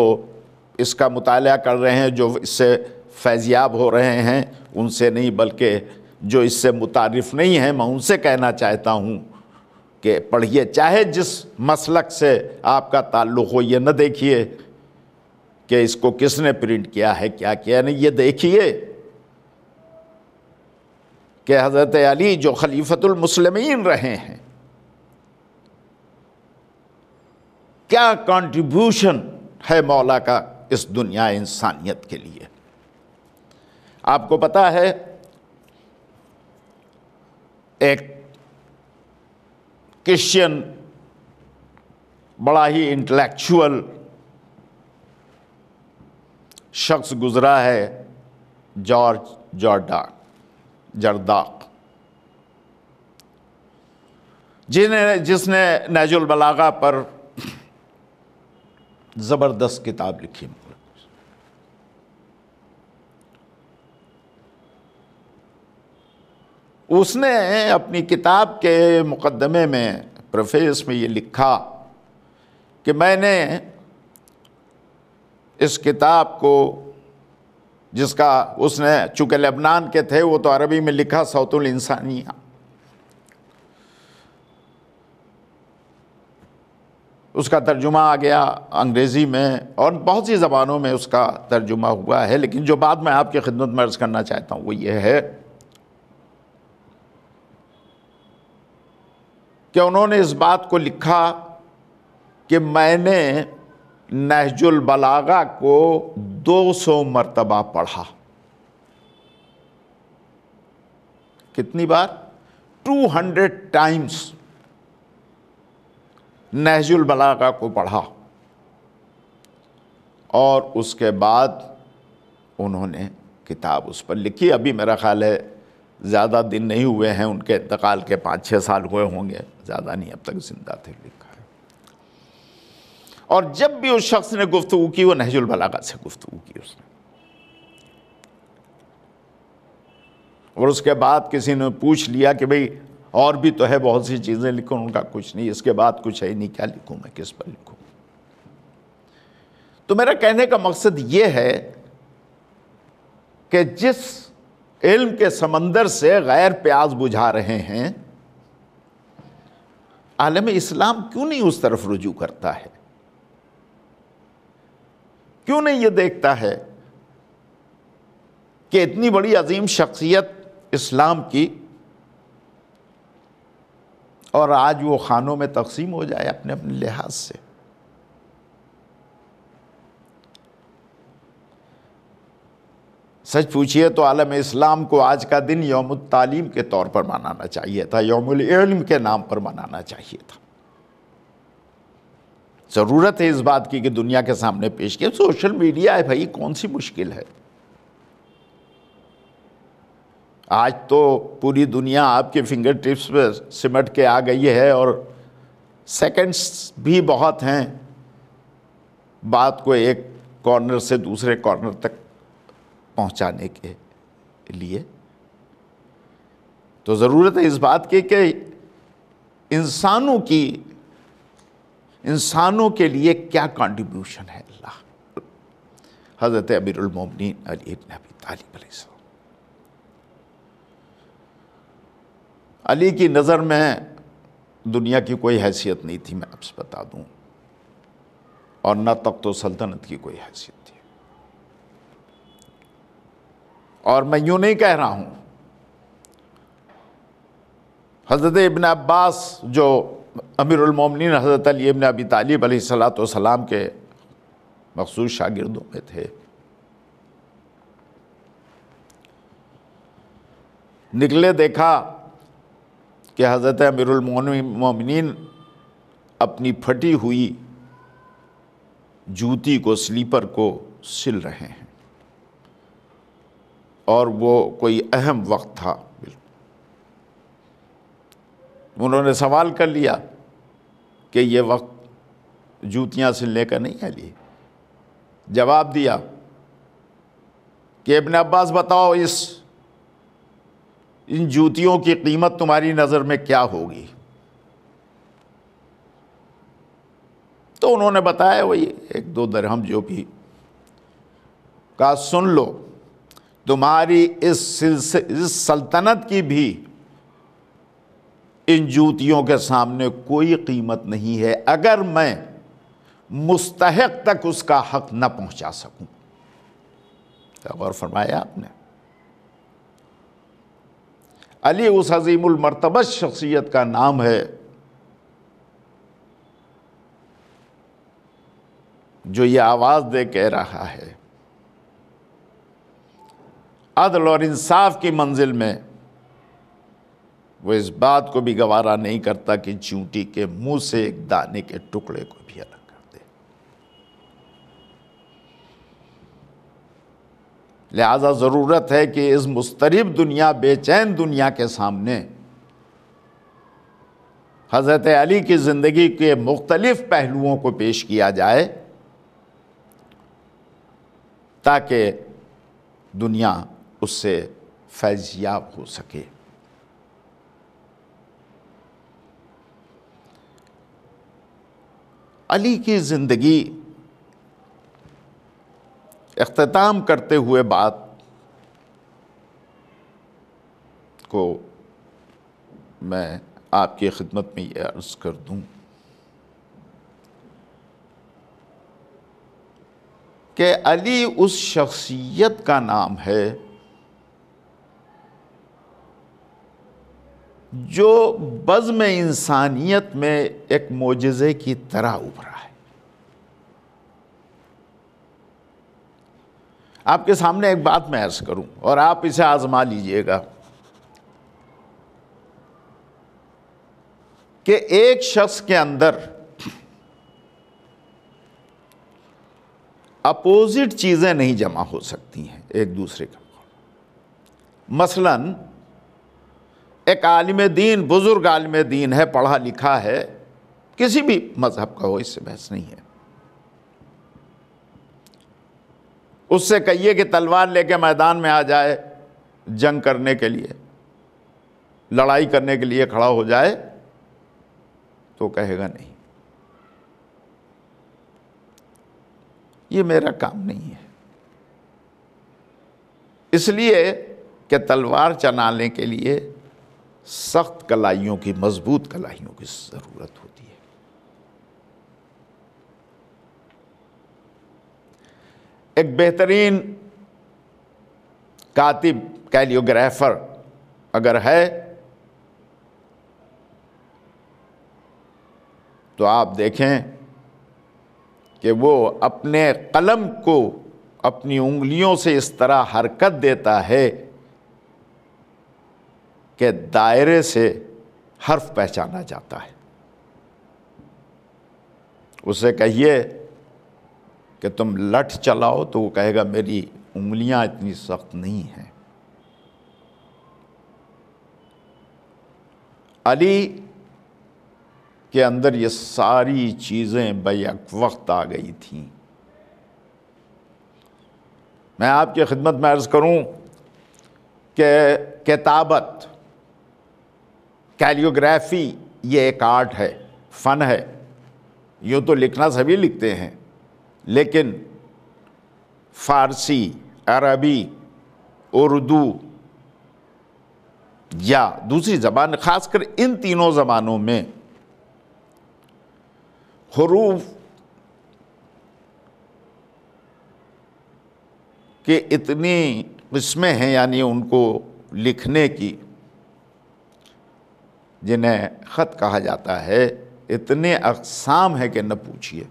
इसका मुताल कर रहे हैं जो इससे फैज़ियाब हो रहे हैं उनसे नहीं बल्कि जो इससे मुतारफ़ नहीं है मैं उनसे कहना चाहता हूँ कि पढ़िए चाहे जिस मसलक से आपका ताल्लुक़ हो ये न देखिए कि इसको किसने प्रिंट किया है क्या किया नहीं ये देखिए कि हज़रत अली जो खलीफतमसलमिन रहे हैं क्या कंट्रीब्यूशन है मौला का इस दुनिया इंसानियत के लिए आपको पता है एक क्रिश्चियन बड़ा ही इंटेलेक्चुअल शख्स गुज़रा है जॉर्ज जॉर्डा जरदाक जिन्हें जिसने नजुल बलागा पर ज़बरदस्त किताब लिखी उसने अपनी किताब के मुकदमे में प्रोफेस में ये लिखा कि मैंने इस किताब को जिसका उसने चूंकि लेबनान के थे वो तो अरबी में लिखा सौतुल इंसानिया उसका तर्जुमा आ गया अंग्रेज़ी में और बहुत सी ज़बानों में उसका तर्जुमा हुआ है लेकिन जो बात मैं आपकी खिदमत में अर्ज़ करना चाहता हूँ वो ये है कि उन्होंने इस बात को लिखा कि मैंने नहजुल बलागा को 200 मरतबा पढ़ा कितनी बार 200 टाइम्स नहजुल बलागा को पढ़ा और उसके बाद उन्होंने किताब उस पर लिखी अभी मेरा ख़्याल है ज़्यादा दिन नहीं हुए हैं उनके इंतकाल के पाँच छः साल हुए होंगे ज़्यादा नहीं अब तक ज़िंदा थे लिखा और जब भी उस शख्स ने गुफ्तु की वो नहजुल बलागा से गुफ्तु की उसने और उसके बाद किसी ने पूछ लिया कि भाई और भी तो है बहुत सी चीज़ें लिखूँ उनका कुछ नहीं इसके बाद कुछ है नहीं क्या लिखू मैं किस पर लिखू तो मेरा कहने का मकसद यह है कि जिस इल्म के समंदर से गैर प्याज बुझा रहे हैं आलम इस्लाम क्यों नहीं उस तरफ रुजू करता है क्यों नहीं ये देखता है कि इतनी बड़ी अजीम शख्सियत इस्लाम की और आज वो खानों में तकसीम हो जाए अपने अपने लिहाज से सच पूछिए तो आलम इस्लाम को आज का दिन यौम तालीम के तौर पर मनाना चाहिए था यौम के नाम पर मनाना चाहिए था ज़रूरत है इस बात की कि दुनिया के सामने पेश किया सोशल मीडिया है भाई कौन सी मुश्किल है आज तो पूरी दुनिया आपके फिंगर टिप्स पर सिमट के आ गई है और सेकंड्स भी बहुत हैं बात को एक कॉर्नर से दूसरे कॉर्नर तक पहुंचाने के लिए तो ज़रूरत है इस बात की कि इंसानों की इंसानों के लिए क्या कंट्रीब्यूशन है अल्लाह हज़रत अबीरमोमिन अली तालिब अली की नज़र में दुनिया की कोई हैसियत नहीं थी मैं आपसे बता दूं और न तक तो सल्तनत की कोई हैसियत थी और मैं यूँ नहीं कह रहा हूँ हज़रत इबन अब्बास जो अमीरमिन हज़रत अलीबन अबी तालिब सलाम के मखसूस शागिरदों में थे निकले देखा कि हज़रत अमीरमिन अपनी फटी हुई जूती को स्लीपर को सिल रहे हैं और वो कोई अहम वक्त था उन्होंने सवाल कर लिया कि ये वक्त जूतियाँ सिलने का नहीं है लिए जवाब दिया कि इबन अब्बास बताओ इस इन जूतियों की कीमत तुम्हारी नज़र में क्या होगी तो उन्होंने बताया वही एक दो दरहम जो भी कहा सुन लो तुम्हारी इस इस सल्तनत की भी इन जूतियों के सामने कोई कीमत नहीं है अगर मैं मुस्तहक तक उसका हक न पहुंचा सकूं क्या गौर फरमाया आपने अली उस अजीमरतबत शख्सियत का नाम है जो ये आवाज़ दे कह रहा है अदल और इंसाफ की मंजिल में वो इस बात को भी गवारा नहीं करता कि चूंटी के मुंह से एक दाने के टुकड़े को भी अलग कर दे लिहाजा ज़रूरत है कि इस मुस्तरब दुनिया बेचैन दुनिया के सामने हज़रत अली की ज़िंदगी के मुख्तलिफ़ पहलुओं को पेश किया जाए ताकि दुनिया उससे फैजियाब हो सके अली की ज़िंदगी अख्ताम करते हुए बात को मैं आपकी खिदमत में यह अर्ज़ कर दूँ कि अली उस शख्सियत का नाम है जो में इंसानियत में एक मोजे की तरह उभरा है आपके सामने एक बात मैं अर्ज करूं और आप इसे आजमा लीजिएगा कि एक शख्स के अंदर अपोजिट चीज़ें नहीं जमा हो सकती हैं एक दूसरे का मसलन एक आलिम दीन बुज़ुर्ग आलिम दीन है पढ़ा लिखा है किसी भी मज़हब का हो इससे बहस नहीं है उससे कहिए कि तलवार लेके मैदान में आ जाए जंग करने के लिए लड़ाई करने के लिए खड़ा हो जाए तो कहेगा नहीं ये मेरा काम नहीं है इसलिए कि तलवार चलाने के लिए सख्त कलाइयों की मजबूत कलाइयों की ज़रूरत होती है एक बेहतरीन कातिब कैलियोग्राफर अगर है तो आप देखें कि वो अपने कलम को अपनी उंगलियों से इस तरह हरकत देता है के दायरे से हर्फ पहचाना जाता है उसे कहिए कि तुम लठ चलाओ तो वो कहेगा मेरी उंगलियां इतनी सख्त नहीं हैं अली के अंदर ये सारी चीज़ें बैक वक्त आ गई थीं मैं आपकी खिदमत में अर्ज़ करूं कि किताबत कैलियोग्राफी ये एक आर्ट है फन है यूँ तो लिखना सभी लिखते हैं लेकिन फारसी अरबी उर्दू या दूसरी ज़बान ख़ासकर इन तीनों ज़बानों में हरूफ के इतनी किस्में हैं यानी उनको लिखने की जिन्हें ख़त कहा जाता है इतने अकसाम हैं कि न पूछिए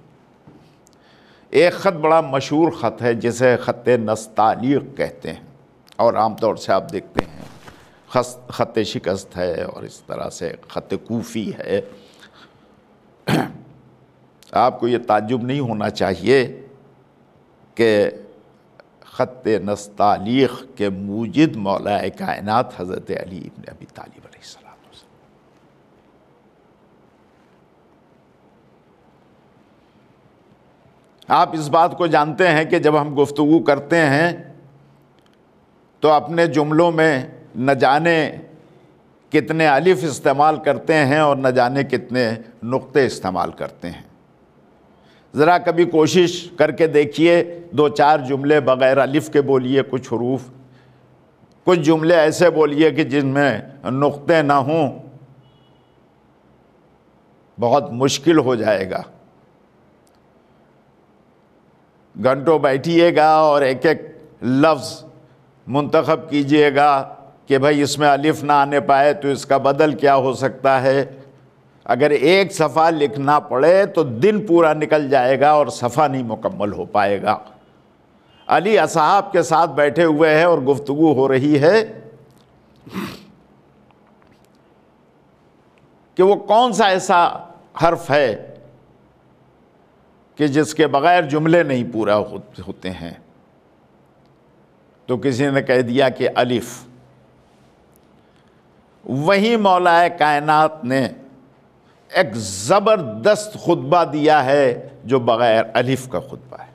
एक ख़त बड़ा मशहूर ख़त है जिसे ख़त नस्तालीक कहते हैं और आमतौर से आप देखते हैं खस ख़त शिकस्त है और इस तरह से ख़त कोफ़ी है आपको ये ताज्जुब नहीं होना चाहिए कि ख़त नस्तालीक के मूजिद मौलाए कायनत हज़रत अली इबन अबी तालिब आप इस बात को जानते हैं कि जब हम गुफ्तु करते हैं तो अपने जुमलों में न जाने कितने अलिफ इस्तेमाल करते हैं और न जाने कितने नुक़े इस्तेमाल करते हैं ज़रा कभी कोशिश करके देखिए दो चार जुमले बग़ैर अलिफ के बोलिए कुछ हरूफ कुछ जुमले ऐसे बोलिए कि जिनमें नुक़े ना हों बहुत मुश्किल हो जाएगा घंटों बैठिएगा और एक एक लफ्ज़ मंतखब कीजिएगा कि भाई इसमें अलिफ ना आने पाए तो इसका बदल क्या हो सकता है अगर एक सफ़ा लिखना पड़े तो दिन पूरा निकल जाएगा और सफ़ा नहीं मुकम्मल हो पाएगा अली असहाब के साथ बैठे हुए हैं और गुफ्तगु हो रही है कि वो कौन सा ऐसा हर्फ है कि जिसके बग़ैर जुमले नहीं पूरा हो, होते हैं तो किसी ने कह दिया कि अलिफ वही मौलाए कायनात ने एक ज़बरदस्त खुतबा दिया है जो बग़ैर अलिफ का खुतबा है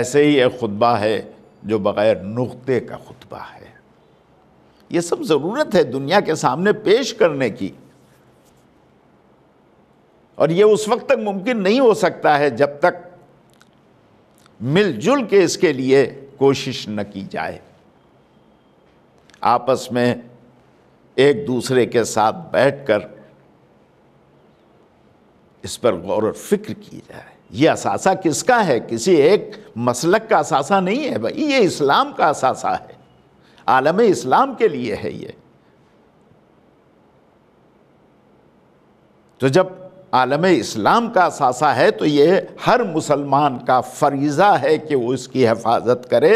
ऐसे ही एक खुतबा है जो बग़ैर नुक्ते का खुतबा है ये सब ज़रूरत है दुनिया के सामने पेश करने की और ये उस वक्त तक मुमकिन नहीं हो सकता है जब तक मिलजुल के इसके लिए कोशिश न की जाए आपस में एक दूसरे के साथ बैठकर इस पर गौर और फिक्र की जाए ये असासा किसका है किसी एक मसलक का असासा नहीं है भाई ये इस्लाम का असासा है आलम इस्लाम के लिए है ये तो जब आलम इस्लाम का असासा है तो ये हर मुसलमान का फरीज़ा है कि वो इसकी हिफाजत करे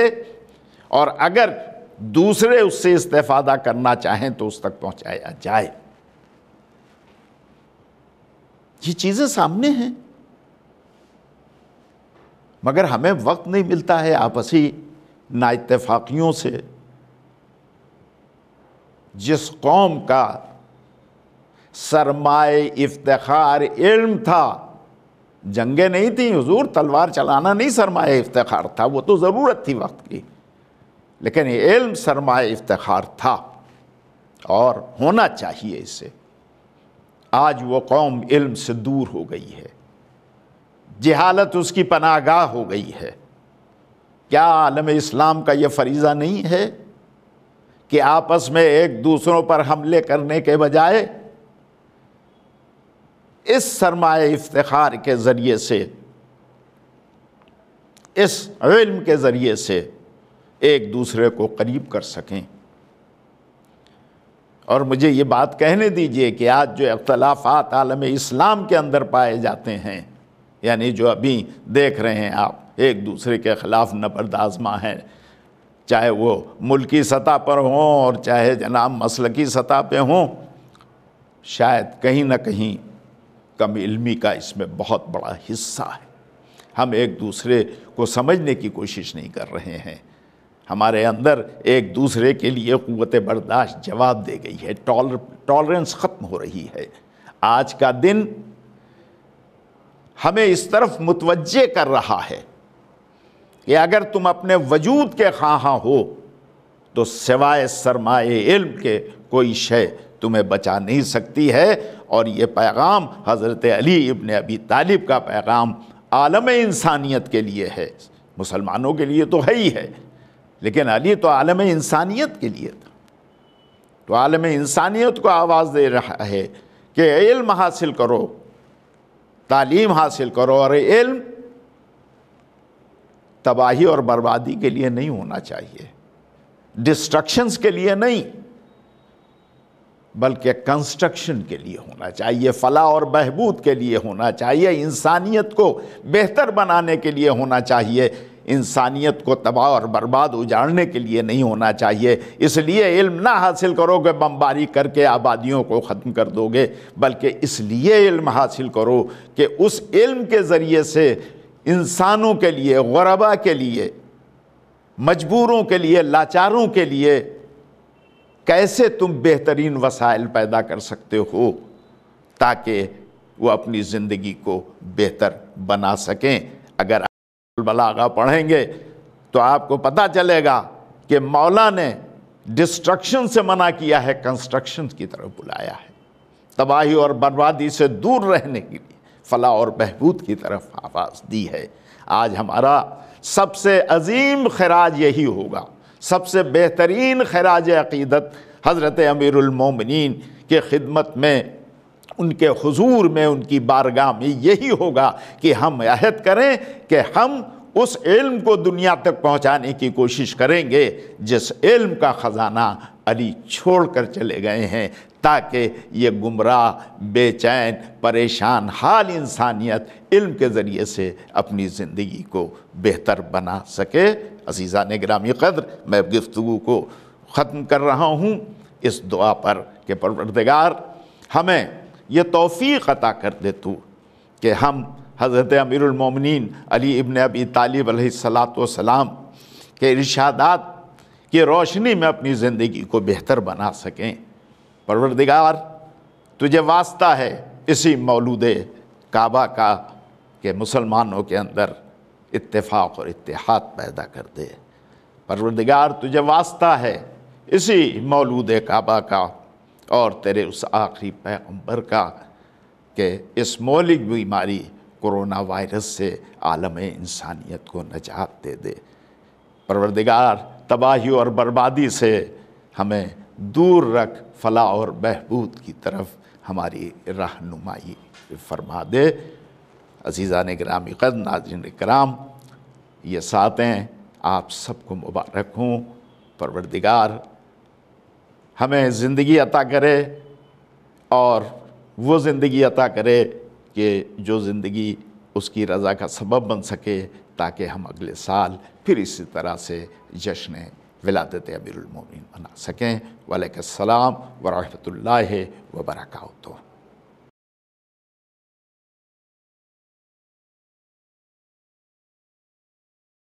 और अगर दूसरे उससे इस्तेफादा करना चाहें तो उस तक पहुंचाया जाए ये चीज़ें सामने हैं मगर हमें वक्त नहीं मिलता है आपसी नाइतफाक़ियों से जिस कौम का सरमाए इफ्तार इल्म था जंगे नहीं थी हजूर तलवार चलाना नहीं सरमाए इफ्तार था वो तो ज़रूरत थी वक्त की लेकिन इल्म सरमाए इफ्तार था और होना चाहिए इसे आज वो कौम इल्म से दूर हो गई है जहालत उसकी पनागाह हो गई है क्या आलम इस्लाम का ये फरीज़ा नहीं है कि आपस में एक दूसरों पर हमले करने के बजाय इस सरमाए इफ्तार के ज़रिए से इस इल्म के ज़रिए से एक दूसरे को करीब कर सकें और मुझे ये बात कहने दीजिए कि आज जो अख्तलाफात आलम इस्लाम के अंदर पाए जाते हैं यानी जो अभी देख रहे हैं आप एक दूसरे के ख़िलाफ़ नबरदाजमा है चाहे वो मुल्की सतह पर हों और चाहे जनाब मसल की सतह पर हों शायद कहीं ना कहीं कम इल्मी का इसमें बहुत बड़ा हिस्सा है हम एक दूसरे को समझने की कोशिश नहीं कर रहे हैं हमारे अंदर एक दूसरे के लिए क़वत बर्दाश्त जवाब दे गई है टॉलर टॉलरेंस ख़त्म हो रही है आज का दिन हमें इस तरफ मुतवजह कर रहा है कि अगर तुम अपने वजूद के खां हो तो सिवाय सरमाए इल्म के कोई शय तुम्हें बचा नहीं सकती है और ये पैगाम हज़रत अली इबन अबी तालिब का पैगाम आलम इंसानियत के लिए है मुसलमानों के लिए तो है ही है लेकिन अली तो आलम इंसानियत के लिए था तो आलम इंसानियत को आवाज़ दे रहा है कि इल्म हासिल करो तालीम हासिल करो और इल्म तबाही और बर्बादी के लिए नहीं होना चाहिए डिस्ट्रक्शंस के लिए नहीं बल्कि कंस्ट्रक्शन के लिए होना चाहिए फला और बहबूद के लिए होना चाहिए इंसानियत को बेहतर बनाने के लिए होना चाहिए इंसानियत को तबाह और बर्बाद उजाड़ने के लिए नहीं होना चाहिए इसलिए इल्म ना हासिल करोगे बमबारी करके आबादियों को ख़त्म कर दोगे बल्कि इसलिए इल्म हासिल करो कि उस इल्म के ज़रिए से इंसानों के लिए गरबा के लिए मजबूरों के लिए लाचारों के लिए कैसे तुम बेहतरीन वसाइल पैदा कर सकते हो ताकि वो अपनी ज़िंदगी को बेहतर बना सकें अगर बलागा पढ़ेंगे तो आपको पता चलेगा कि मौला ने डिस्ट्रक्शन से मना किया है कंस्ट्रक्शन की तरफ बुलाया है तबाही और बर्बादी से दूर रहने के लिए फलाह और बहबूद की तरफ आवाज़ दी है आज हमारा सबसे अजीम खराज यही होगा सबसे बेहतरीन खराज अक़ीदत हज़रत अमीरमिन के ख़िदमत में उनके हुजूर में उनकी बारगाह में यही होगा कि हम अहद करें कि हम उस इल्म को दुनिया तक पहुंचाने की कोशिश करेंगे जिस इल्म का ख़जाना अली छोड़कर चले गए हैं ताकि ये गुमराह बेचैन परेशान हाल इंसानियत इल्म के ज़रिए से अपनी ज़िंदगी को बेहतर बना सके अजीज़ा ने ग्रामी कद्र मैं गुफ्तु को ख़त्म कर रहा हूँ इस दुआ पर के परवरदगार हमें यह तोफ़ी अता कर दे तू कि हम हज़रत अमीरमिन अली इबन अबी तालब सलाम के इर्शादात कि रोशनी में अपनी ज़िंदगी को बेहतर बना सकें परवरदिगार तुझे वास्ता है इसी मौलूद काबा का कि मुसलमानों के अंदर इत्तेफाक और इत्तेहाद पैदा कर दे परवरदिगार तुझे वास्ता है इसी मौलूद काबा का और तेरे उस आखिरी पैगम्बर का कि इस मौलिक बीमारी कोरोना वायरस से आलम इंसानियत को नजात दे दे परवरदिगार तबाही और बर्बादी से हमें दूर रख फला और बहबूद की तरफ हमारी रहनुमाई फरमा दे अजीज़ा ने ग्रामी कद नाजिन कराम ये सातें आप सबको मुबारक हूँ परवरदिगार हमें ज़िंदगी अता करे और वो ज़िंदगी अता करे कि जो ज़िंदगी उसकी रज़ा का सबब बन सके ताकि हम अगले साल फिर इसी तरह से जश्न विलादत अबीरमिन मना सकें वालेकाम वरहमल वबरकू